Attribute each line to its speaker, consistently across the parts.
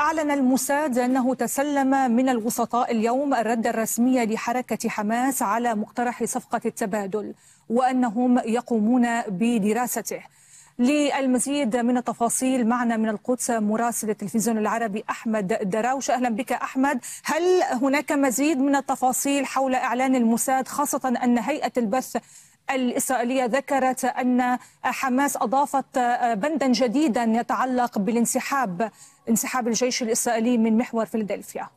Speaker 1: أعلن الموساد أنه تسلم من الوسطاء اليوم الرد الرسمي لحركة حماس على مقترح صفقة التبادل وأنهم يقومون بدراسته للمزيد من التفاصيل معنا من القدس مراسل التلفزيون العربي أحمد دراوش أهلا بك أحمد هل هناك مزيد من التفاصيل حول إعلان الموساد خاصة أن هيئة البث الإسرائيلية ذكرت أن حماس أضافت بندا جديدا يتعلق بالانسحاب انسحاب الجيش الإسرائيلي من محور فيلادلفيا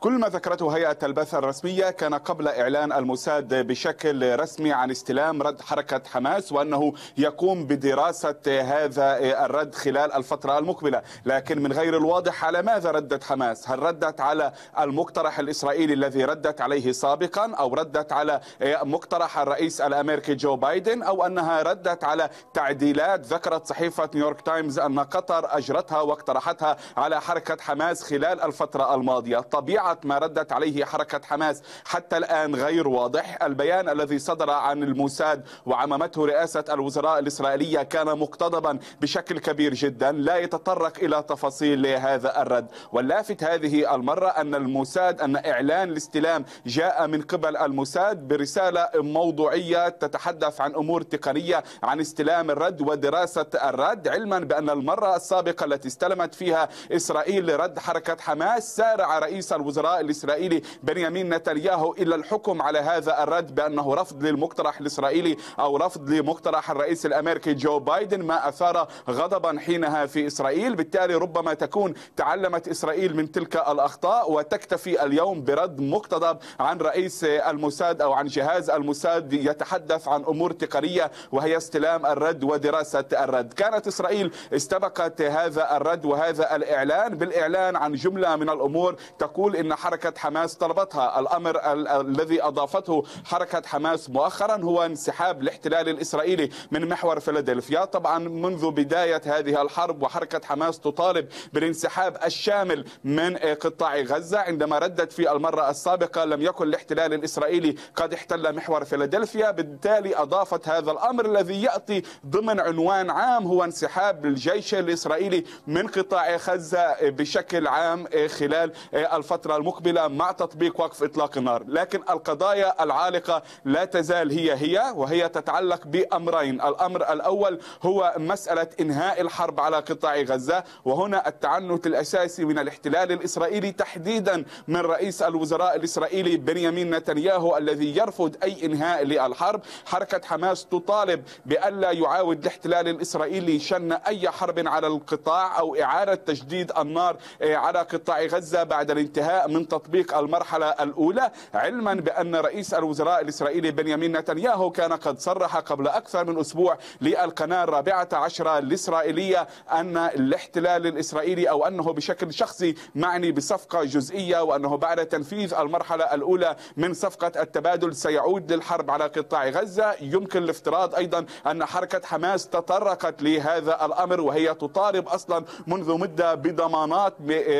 Speaker 2: كل ما ذكرته هيئة البث الرسمية كان قبل إعلان الموساد بشكل رسمي عن استلام رد حركة حماس وأنه يقوم بدراسة هذا الرد خلال الفترة المقبلة لكن من غير الواضح على ماذا ردت حماس هل ردت على المقترح الإسرائيلي الذي ردت عليه سابقا أو ردت على مقترح الرئيس الأمريكي جو بايدن أو أنها ردت على تعديلات ذكرت صحيفة نيويورك تايمز أن قطر أجرتها واقترحتها على حركة حماس خلال الفترة الماضية طبيعة ساعة ما ردت عليه حركة حماس حتى الآن غير واضح البيان الذي صدر عن الموساد وعممته رئاسة الوزراء الإسرائيلية كان مقتضبا بشكل كبير جدا لا يتطرق إلى تفاصيل لهذا الرد واللافت هذه المرة أن الموساد أن إعلان الاستلام جاء من قبل الموساد برسالة موضوعية تتحدث عن أمور تقنية عن استلام الرد ودراسة الرد علما بأن المرة السابقة التي استلمت فيها إسرائيل لرد حركة حماس سارع رئيس الوزراء الوزراء الإسرائيلي بنيامين نتنياهو إلا الحكم على هذا الرد بأنه رفض للمقترح الإسرائيلي أو رفض لمقترح الرئيس الأمريكي جو بايدن ما أثار غضبا حينها في إسرائيل بالتالي ربما تكون تعلمت إسرائيل من تلك الأخطاء وتكتفي اليوم برد مقتضب عن رئيس الموساد أو عن جهاز الموساد يتحدث عن أمور تقنية وهي استلام الرد ودراسة الرد كانت إسرائيل استبقت هذا الرد وهذا الإعلان بالإعلان عن جملة من الأمور تقول إن ان حركة حماس طلبتها الأمر الذي أضافته حركة حماس مؤخرا هو انسحاب الاحتلال الإسرائيلي من محور فيلادلفيا طبعا منذ بداية هذه الحرب وحركة حماس تطالب بالانسحاب الشامل من قطاع غزة عندما ردت في المرة السابقة لم يكن الاحتلال الإسرائيلي قد احتل محور فيلادلفيا بالتالي أضافت هذا الأمر الذي يأتي ضمن عنوان عام هو انسحاب الجيش الإسرائيلي من قطاع غزة بشكل عام خلال الفترة المقبلة مع تطبيق وقف إطلاق النار لكن القضايا العالقة لا تزال هي هي وهي تتعلق بأمرين الأمر الأول هو مسألة إنهاء الحرب على قطاع غزة وهنا التعنت الأساسي من الاحتلال الإسرائيلي تحديدا من رئيس الوزراء الإسرائيلي بنيامين نتنياهو الذي يرفض أي إنهاء للحرب حركة حماس تطالب بألا يعاود الاحتلال الإسرائيلي شن أي حرب على القطاع أو إعادة تجديد النار آه، على قطاع غزة بعد الانتهاء من تطبيق المرحلة الأولى علما بأن رئيس الوزراء الإسرائيلي بنيامين نتنياهو كان قد صرح قبل أكثر من أسبوع للقناة الرابعة عشرة الإسرائيلية أن الاحتلال الإسرائيلي أو أنه بشكل شخصي معني بصفقة جزئية وأنه بعد تنفيذ المرحلة الأولى من صفقة التبادل سيعود للحرب على قطاع غزة يمكن الافتراض أيضا أن حركة حماس تطرقت لهذا الأمر وهي تطالب أصلا منذ مدة بضمانات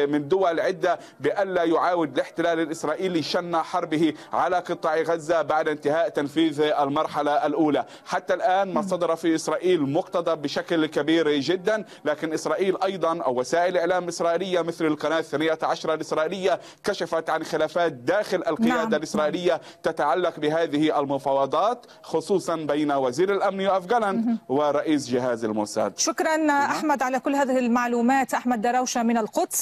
Speaker 2: من دول عدة بألا يعاود الاحتلال الإسرائيلي شن حربه على قطاع غزة بعد انتهاء تنفيذ المرحلة الأولى حتى الآن ما صدر في إسرائيل مقتضب بشكل كبير جدا لكن إسرائيل أيضا أو وسائل إعلام إسرائيلية مثل القناة الثانية عشرة الإسرائيلية كشفت عن خلافات داخل القيادة نعم. الإسرائيلية تتعلق بهذه المفاوضات خصوصا بين وزير الأمن يوف ورئيس جهاز الموساد
Speaker 1: شكرا نعم. أحمد على كل هذه المعلومات أحمد دروشه من القدس